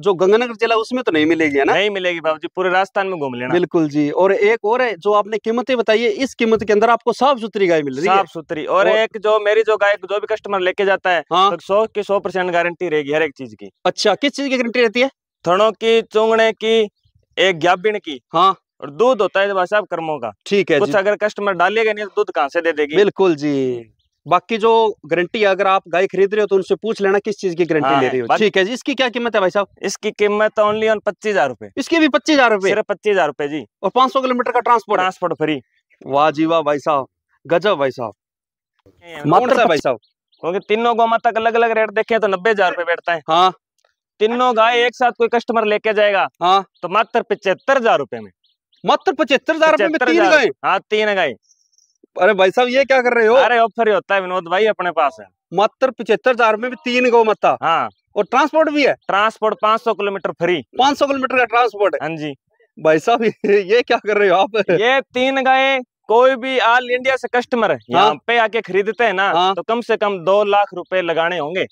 जो गंगानगर जिला उसमें तो नहीं मिलेगी ना नहीं मिलेगी बाबू जी पूरे राजस्थान में घूम लेना बिल्कुल जी और एक और है जो आपने कीमतें बताई है इस कीमत के अंदर आपको साफ सुथरी गाय मिल रही है साफ सुथरी और, और, एक जो मेरी जो गाय जो भी कस्टमर लेके जाता है हाँ? तो सौ की सौ परसेंट गारंटी रहेगी हर एक चीज की अच्छा किस चीज की गारंटी रहती है थनों की चुंगड़े की एक ग्याबिन की हाँ और दूध होता है भाई साहब कर्मों का ठीक है कुछ अगर कस्टमर डालेगा नहीं तो दूध कहाँ से दे देगी बिल्कुल जी बाकी जो गारंटी अगर आप गाय खरीद रहे हो तो उनसे पूछ लेना किस चीज की गारंटी हाँ, ले रही हो ठीक है जी इसकी क्या कीमत है भाई साहब इसकी कीमत ओनली तो ऑन पच्चीस हजार रूपए इसकी भी पच्चीस हजार रूपए पच्चीस हजार रूपए जी और पांच सौ किलोमीटर का ट्रांसपोर्ट ट्रांसपोर्ट फ्री वाह जी वाह भाई साहब गजब भाई साहब मात्र भाई साहब क्योंकि तीनों गो माता अलग अलग रेट देखे तो नब्बे हजार रूपए बैठता है हाँ तीनों गाय एक साथ कोई कस्टमर लेके जाएगा हाँ तो मात्र पिछहत्तर हजार रूपए में मात्र पचहत्तर हजार रूपए में तीन गाय हाँ तीन गाय अरे भाई साहब ये क्या कर रहे हो अरे ऑफर ही होता है विनोद भाई अपने पास है मात्र पिछहत्तर हजार में भी तीन गो मत्ता हाँ और ट्रांसपोर्ट भी है ट्रांसपोर्ट पांच सौ किलोमीटर फ्री पाँच सौ किलोमीटर का ट्रांसपोर्ट है हाँ जी भाई साहब ये क्या कर रहे हो आप ये तीन गाय कोई भी ऑल इंडिया से कस्टमर है यहाँ हाँ। पे आके खरीदते हैं ना हाँ। तो कम से कम दो लाख रुपए लगाने होंगे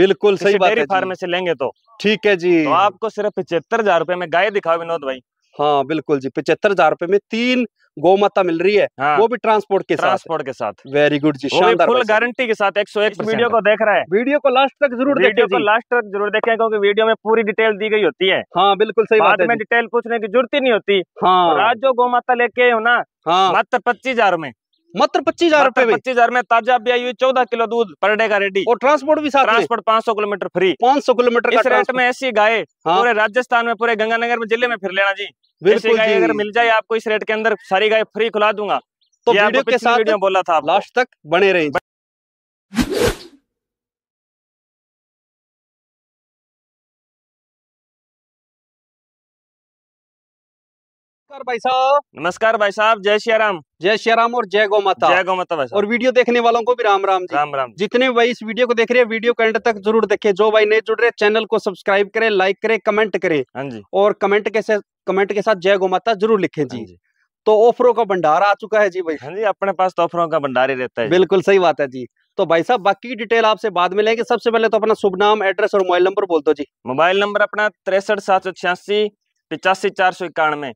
बिल्कुल सही बात है फार्म से लेंगे तो ठीक है जी तो आपको सिर्फ पचहत्तर हजार रूपए में गाय दिखाओ विनोद भाई हाँ बिल्कुल जी पिछहत्तर हजार रूपए में तीन गो माता मिल रही है हाँ, वो भी ट्रांसपोर्ट के ट्रांसपोर्ट के साथ वेरी गुड जी शानदार फुल गारंटी के साथ 101 वीडियो को देख रहा है वीडियो को लास्ट तक जरूर वीडियो को लास्ट तक जरूर देखें क्योंकि वीडियो में पूरी डिटेल दी गई होती है हाँ बिल्कुल सही बात में डिटेल पूछने की जरूरत ही नहीं होती हाँ आज तो जो गौ माता लेके आयो ना हाँ मात्र पच्चीस हजार में मात्र पच्चीस हजार रूपए पच्चीस हजार में ताजा भी आई हुई चौदह किलो दूध पर डे का रेडी और ट्रांसपोर्ट भी साथ ट्रांसपोर्ट पांच सौ किलोमीटर फ्री पांच सौ किलोमीटर इस रेट में ऐसी गाय हाँ। पूरे राजस्थान में पूरे गंगानगर में जिले में फिर लेना जी बिल्कुल जी अगर मिल जाए आपको इस रेट के अंदर सारी गाय फ्री खुला दूंगा तो वीडियो के साथ बोला था लास्ट तक बने रहे नमस्कार भाई साहब नमस्कार भाई साहब जय श्री राम जय श्री राम और जय गौ माता जय गौ माता भाई और वीडियो देखने वालों को भी राम राम जी। राम राम जितने भाई इस वीडियो को देख रहे हैं वीडियो के एंड तक जरूर देखें जो भाई नहीं जुड़ रहे चैनल को सब्सक्राइब करें लाइक करें कमेंट करें हाँ और कमेंट के कमेंट के साथ जय गौ माता जरूर लिखे हाँ जी तो ऑफरों का भंडार आ चुका है जी भाई हाँ जी अपने पास तो ऑफरों का भंडार ही रहता है बिल्कुल सही बात है जी तो भाई साहब बाकी डिटेल आपसे बाद में लेंगे सबसे पहले तो अपना शुभ नाम एड्रेस और मोबाइल नंबर बोल दो जी मोबाइल नंबर अपना तिरसठ सात सौ छियासी पिचासी चार सौ इक्यानवे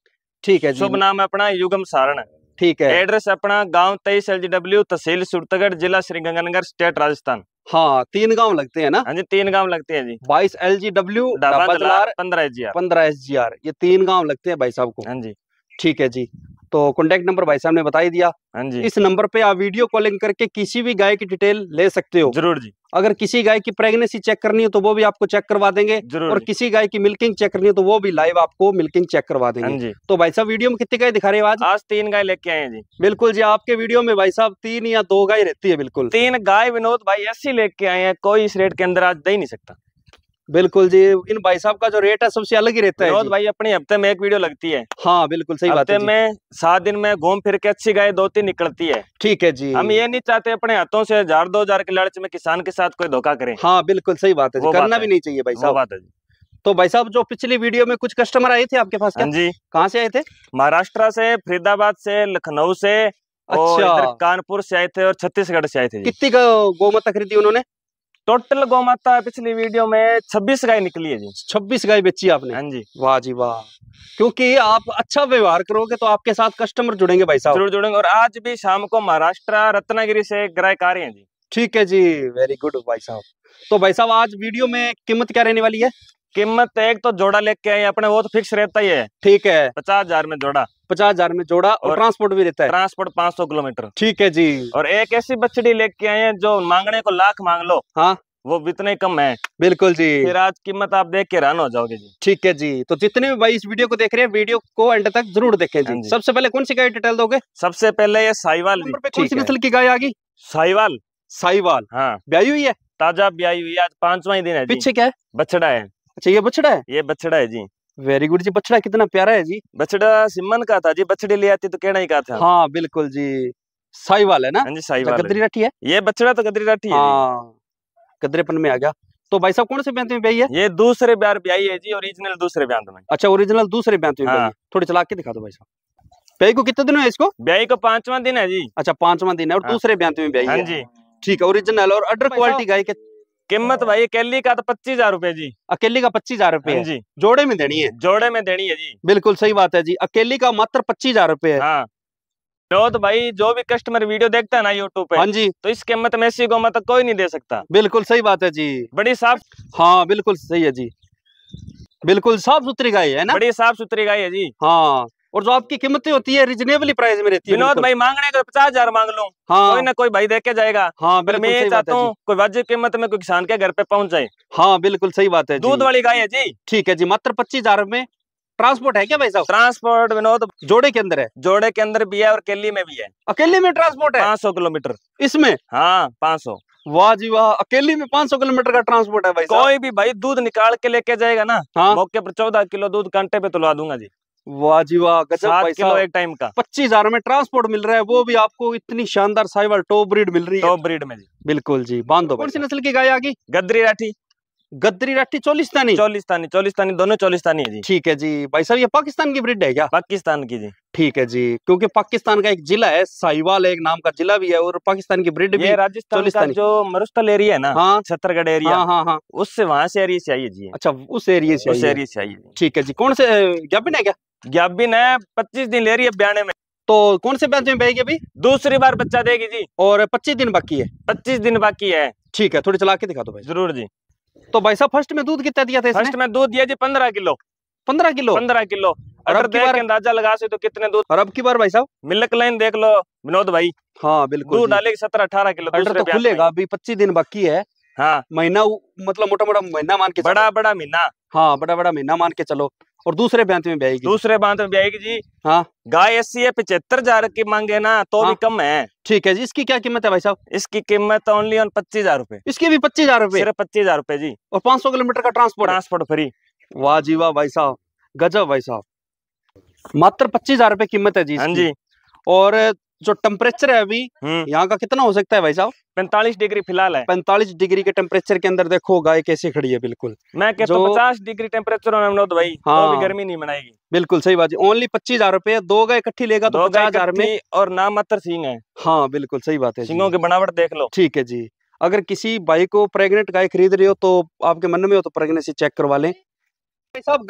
ठीक है शुभ नाम अपना युगम सारण ठीक है एड्रेस अपना गांव तेईस एल जी डब्ल्यू तहसील सुरतगढ़ जिला श्री गंगानगर स्टेट राजस्थान हाँ तीन गांव लगते हैं ना हाँ जी तीन गांव लगते हैं जी बाईस एल जी डब्ल्यू पंद्रह एस जी आर पंद्रह एस जी आर ये तीन गांव लगते हैं भाई साहब को हाँ जी ठीक है जी तो कॉन्टेक्ट नंबर भाई साहब ने बताई दिया हाँ इस नंबर पे आप वीडियो कॉलिंग करके किसी भी गाय की डिटेल ले सकते हो जरूर जी अगर किसी गाय की प्रेगनेंसी चेक करनी हो तो वो भी आपको चेक करवा देंगे और किसी गाय की मिल्किंग चेक करनी हो तो वो भी लाइव आपको मिल्किंग चेक करवा देंगे हाँ तो भाई साहब वीडियो में कितनी गाय दिखा रहे हो आज आज तीन गाय लेके आए जी बिल्कुल जी आपके वीडियो में भाई साहब तीन या दो गाय रहती है बिल्कुल तीन गाय विनोद भाई ऐसी लेके आए हैं कोई इस रेट के अंदर आज दे नहीं सकता बिल्कुल जी इन भाई साहब का जो रेट है सबसे अलग ही रहता है भाई अपने हफ्ते में एक वीडियो लगती है हाँ बिल्कुल सही बात है में सात दिन में घूम फिर के अच्छी गाय दो तीन निकलती है ठीक है जी हम ये नहीं चाहते अपने हाथों से हजार दो हजार के लड़च में किसान के साथ कोई धोखा करे हाँ बिल्कुल सही बात है करना भी नहीं चाहिए भाई साहब बात है तो भाई साहब जो पिछली वीडियो में कुछ कस्टमर आए थे आपके पास हाँ जी कहाँ से आए थे महाराष्ट्र से फरीदाबाद से लखनऊ से अच्छा कानपुर से आए थे और छत्तीसगढ़ से आए थे कितनी गौमाता खरीदी उन्होंने टोटल गौ माता पिछली वीडियो में 26 गाय निकली है जी 26 गाय बेची आपने हाँ जी वाह जी वाह क्योंकि आप अच्छा व्यवहार करोगे तो आपके साथ कस्टमर जुड़ेंगे भाई साहब जरूर जुड़ेंगे और आज भी शाम को महाराष्ट्र रत्नागिरी से ग्राहक आ रहे हैं जी ठीक है जी वेरी गुड भाई साहब तो भाई साहब आज वीडियो में कीमत क्या रहने वाली है कीमत एक तो जोड़ा लेके आए अपने वो तो फिक्स रहता ही है ठीक है पचास हजार में जोड़ा पचास हजार में जोड़ा और, और ट्रांसपोर्ट भी रहता है ट्रांसपोर्ट पांच सौ किलोमीटर ठीक है जी और एक ऐसी बछड़ी लेके आए हैं जो मांगने को लाख मांग लो हाँ वो इतने कम है बिल्कुल जी फिर आज कीमत आप देख के रान हो जाओगे जी ठीक है जी तो जितने भी भाई इस वीडियो को देख रहे हैं वीडियो को एंड तक जरूर देखें जी, सबसे पहले कौन सी गाय डिटेल दोगे सबसे पहले ये साईवाल कौन सी नस्ल की गाय आ गई साईवाल साईवाल हाँ ब्याई हुई है ताजा ब्याई हुई है आज पांचवा दिन है पीछे क्या है बछड़ा है अच्छा ये बछड़ा है ये बछड़ा है जी वेरी गुड जी बछड़ा कितना प्यारा है जी बछड़ा सिमन का था जी बछड़े ले आते तो कहना ही का था हाँ बिल्कुल जी वाल है ना हाँ जी साईवाल गदरी अच्छा, राठी है ये बछड़ा तो गदरी राठी है हाँ गदरेपन में आ गया तो भाई साहब कौन से ब्यांत में ब्याई है ये दूसरे ब्यार ब्याई है जी ओरिजिनल दूसरे ब्यांत में अच्छा ओरिजिनल दूसरे ब्यांत में हाँ। थोड़ी चला के दिखा दो भाई साहब ब्याई को कितने दिन है इसको ब्याई को पांचवा दिन है जी अच्छा पांचवा दिन है और हाँ। दूसरे ब्यांत में ब्याई है जी ठीक है ओरिजिनल और अडर क्वालिटी गाय के कीमत हाँ। भाई अकेली का तो पच्चीस हजार रूपए जी अकेली का पच्चीस हजार रूपए हाँ जी जोड़े में देनी है जोड़े में देनी है जी बिल्कुल सही बात है जी अकेली का मात्र पच्चीस हजार रूपए हाँ। तो, तो, भाई जो भी कस्टमर वीडियो देखता है ना यूट्यूब पे हाँ जी तो इस कीमत में इसी को कोई नहीं दे सकता बिल्कुल सही बात है जी बड़ी साफ हाँ बिल्कुल सही है जी बिल्कुल साफ सुथरी गाय है ना बड़ी साफ सुथरी गाय है जी हाँ और जो आपकी कीमतें होती है रिजनेबली प्राइस में रहती है विनोद भाई मांगने का पचास हजार मांग लू हाँ कोई ना कोई भाई देखे जाएगा हाँ मैं चाहता हूँ कोई वाजिब कीमत में कोई किसान के घर पे पहुंच जाए हाँ बिल्कुल सही बात है दूध वाली गाय है जी ठीक है जी मात्र पच्चीस हजार में ट्रांसपोर्ट है क्या भाई साहब ट्रांसपोर्ट विनोद जोड़े के अंदर है जोड़े के अंदर भी है और केली में भी है अकेले में ट्रांसपोर्ट है पाँच सौ किलोमीटर इसमें हाँ पांच सौ वाह जी वाह अकेली में 500 किलोमीटर का ट्रांसपोर्ट है भाई कोई भी भाई दूध निकाल के लेके जाएगा ना हाँ? मौके पर चौदह किलो दूध कांटे पे तुलवा दूंगा जी गजब किलो एक टाइम का पच्चीस हजार में ट्रांसपोर्ट मिल रहा है वो भी आपको इतनी शानदार साइबर टॉप ब्रीड मिल रही है टॉप ब्रीड जी बिल्कुल जी बांधो कौन सी नस्ल की गाय आ गदरी राठी गदरी राठी चौलिस्तानी चौलिस्तानी चौलिस्तानी दोनों चौलिस्तानी है जी ठीक है जी भाई साहब ये पाकिस्तान की ब्रिड है क्या पाकिस्तान की जी ठीक है जी क्योंकि पाकिस्तान का एक जिला है साहिवाल एक नाम का जिला भी है और पाकिस्तान की ब्रिड भी राजस्थान जो मरुस्थल एरिया है ना हाँ छत्तरगढ़ एरिया हाँ, हाँ हाँ उससे वहाँ से एरिया से आई है जी अच्छा उस एरिया से उस एरिया से आई है ठीक है जी कौन से क्या है क्या गाभिन है पच्चीस दिन ले रही है ब्याने में तो कौन से बैच में अभी दूसरी बार बच्चा देगी जी और पच्चीस दिन बाकी है पच्चीस दिन बाकी है ठीक है थोड़ी चला के दिखा दो भाई जरूर जी तो भाई साहब फर्स्ट में दूध कितना दिया था फर्स्ट में दूध दिया जी पंद्रह किलो पंद्रह किलो पंद्रह किलो अगर देख के अंदाजा लगा से तो कितने दूध और अब की बार भाई साहब मिल्क लाइन देख लो विनोद भाई हाँ बिल्कुल दूध डालेगी सत्रह अठारह किलो तो खुलेगा अभी पच्चीस दिन बाकी है हाँ महीना मतलब मोटा मोटा महीना मान के बड़ा बड़ा महीना हाँ बड़ा बड़ा महीना मान के चलो और दूसरे बैंत में ब्याएगी दूसरे बैंक में ब्याएगी जी हाँ गाय ऐसी है पिछहत्तर हजार की मांग है ना तो हाँ? भी कम है ठीक है जी इसकी क्या कीमत है भाई साहब इसकी कीमत ओनली ऑन पच्चीस हजार रूपए इसकी भी पच्चीस हजार रूपए पच्चीस हजार रूपए जी और पांच सौ किलोमीटर का ट्रांसपोर्ट ट्रांसपोर्ट फ्री वाह जी वाह भाई साहब गजब भाई साहब मात्र पच्चीस हजार रूपए कीमत है जी हाँ जी और जो टेम्परेचर है अभी हम्म। यहाँ का कितना हो सकता है भाई साहब पैंतालीस डिग्री फिलहाल है पैंतालीस डिग्री के टेम्परेचर के अंदर देखो गाय कैसे खड़ी है बिल्कुल मैं कहता हूँ पचास डिग्री टेम्परेचर होने में भाई तो हाँ तो गर्मी नहीं मनाएगी बिल्कुल सही बात है ओनली पच्चीस हजार रूपए दो गाय इकट्ठी लेगा तो पचास हजार में और नाम मात्र सिंह है हाँ बिल्कुल सही बात है सिंगों की बनावट देख लो ठीक है जी अगर किसी भाई को प्रेगनेंट गाय खरीद रही हो तो आपके मन में हो तो प्रेगनेंसी चेक करवा लें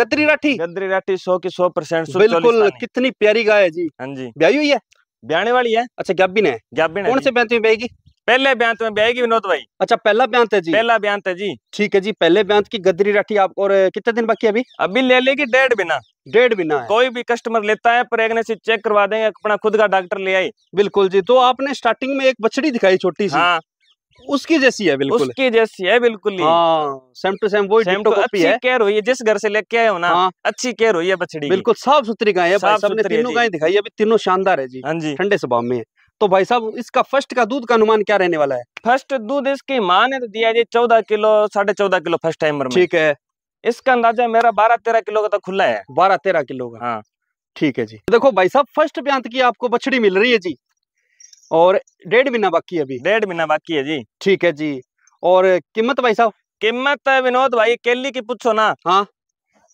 गदरी राठी गदरी राठी सौ की सौ परसेंट बिल्कुल कितनी प्यारी गाय है जी हाँ जी ब्याई हुई है ब्याने वाली है अच्छा गैबिन है गैबिन कौन से ब्यांत में बहेगी पहले ब्यांत में बहेगी विनोद भाई अच्छा पहला ब्यांत है जी पहला ब्यांत है जी ठीक है जी पहले ब्यांत की गदरी राठी आप और कितने दिन बाकी अभी अभी ले लेगी डेढ़ बिना डेढ़ बिना है। कोई भी कस्टमर लेता है प्रेगनेंसी चेक करवा देंगे अपना खुद का डॉक्टर ले आई बिल्कुल जी तो आपने स्टार्टिंग में एक बछड़ी दिखाई छोटी सी हाँ उसकी जैसी है बिल्कुल उसकी जैसी है बिल्कुल सेम टू सेम वही सेम टू अच्छी है। केयर हुई है जिस घर से लेके आए हो ना हाँ। अच्छी केयर हुई है बछड़ी बिल्कुल साफ सुथरी गाय है भाई सबने तीनों गाय दिखाई अभी तीनों शानदार है जी हाँ जी ठंडे स्वभाव में तो भाई साहब इसका फर्स्ट का दूध का अनुमान क्या रहने वाला है फर्स्ट दूध इसकी माँ ने तो दिया जी चौदह किलो साढ़े चौदह किलो फर्स्ट टाइम ठीक है इसका अंदाजा मेरा बारह तेरह किलो का तो खुला है बारह तेरह किलो का हाँ ठीक है जी देखो भाई साहब फर्स्ट ब्यांत की आपको बछड़ी मिल रही है जी और डेढ़ महीना बाकी है अभी डेढ़ महीना बाकी है जी ठीक है जी और कीमत भाई साहब कीमत विनोद भाई केली की पूछो ना हाँ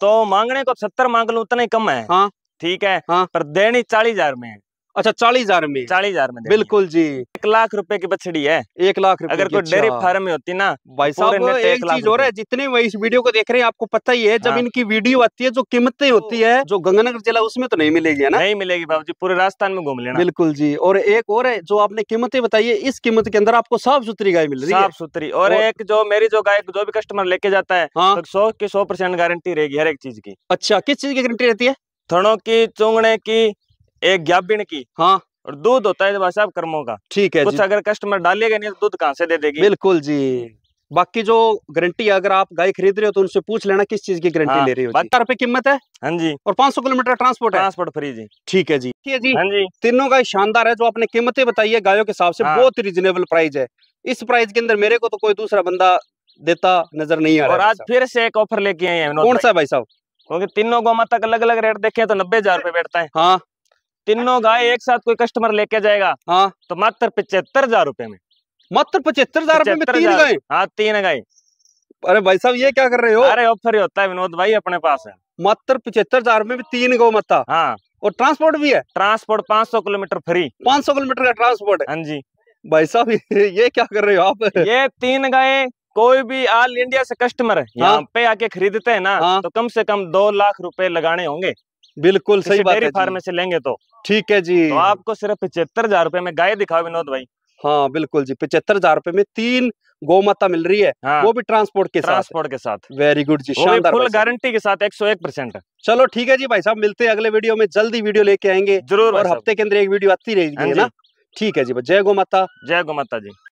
तो मांगने को सत्तर मांग लो उतना ही कम है हाँ ठीक है हाँ पर देनी चालीस हजार में है अच्छा चालीस हजार में चालीस हजार में बिल्कुल जी एक लाख रुपए की बछड़ी है एक लाख अगर कोई डेयरी अच्छा। फार्म में होती ना तो भाई साहब एक चीज हो रहा है जितने इस वीडियो को देख रहे हैं आपको पता ही है जब हाँ। इनकी वीडियो आती है जो कीमतें तो होती है जो गंगानगर जिला उसमें तो नहीं मिलेगी है ना नहीं मिलेगी बाबू जी पूरे राजस्थान में घूम लेना बिल्कुल जी और एक और है जो आपने कीमतें बताई है इस कीमत के अंदर आपको साफ सुथरी गाय मिल रही है साफ सुथरी और एक जो मेरी जो गाय जो भी कस्टमर लेके जाता है हाँ। तो सौ की सौ परसेंट गारंटी रहेगी हर एक चीज की अच्छा किस चीज की गारंटी रहती है थड़ो की चुंगड़े की एक गाभिन की हाँ और दूध होता है भाई साहब कर्मों का ठीक है कुछ अगर कस्टमर डालेगा नहीं तो दूध कहाँ से दे देगी बिल्कुल जी बाकी जो गारंटी अगर आप गाय खरीद रहे हो तो उनसे पूछ लेना किस चीज की गारंटी हाँ, ले रही हो बहत्तर रुपए कीमत है हाँ जी और 500 किलोमीटर ट्रांसपोर्ट है ट्रांसपोर्ट फ्री जी ठीक है जी ठीक है जी हाँ जी तीनों गाय शानदार है जो आपने कीमतें बताई है गायों के हिसाब से हाँ। बहुत रिजनेबल प्राइस है इस प्राइस के अंदर मेरे को तो कोई दूसरा बंदा देता नजर नहीं आ रहा और आज फिर से एक ऑफर लेके आए हैं कौन सा भाई साहब क्योंकि तीनों गौ माता का अलग अलग रेट देखे तो नब्बे हजार रुपए बैठता है हाँ तीनों अच्छा। गाय एक साथ कोई कस्टमर लेके जाएगा हाँ तो मात्र पचहत्तर हजार रूपए में मात्र पचहत्तर हजार रूपए में हाँ तीन गाय अरे भाई साहब ये क्या कर रहे हो अरे ऑफर ही होता है विनोद भाई अपने पास है मात्र पचहत्तर हजार में तीन गौ माता हाँ और ट्रांसपोर्ट भी है ट्रांसपोर्ट पांच सौ किलोमीटर फ्री पाँच सौ किलोमीटर का ट्रांसपोर्ट हाँ जी भाई साहब ये क्या कर रहे हो आप ये तीन गाय कोई भी ऑल इंडिया से कस्टमर हाँ। यहाँ पे आके खरीदते हैं ना हाँ? तो कम से कम दो लाख रुपए लगाने होंगे बिल्कुल सही बात है फार्म से लेंगे तो ठीक है जी तो आपको सिर्फ पिछहत्तर हजार रूपए में गाय दिखाओ विनोद भाई हाँ बिल्कुल जी पिछहत्तर हजार रूपए में तीन गौ माता मिल रही है हाँ, वो भी ट्रांसपोर्ट के ट्रांसपोर्ट के साथ वेरी गुड जी फुल गारंटी के साथ एक सौ एक परसेंट चलो ठीक है जी भाई साहब मिलते हैं अगले वीडियो में जल्दी वीडियो लेके आएंगे जरूर और हफ्ते के अंदर एक वीडियो आती रहेगी हाँ ना ठीक है जी जय गो माता जय गो माता जी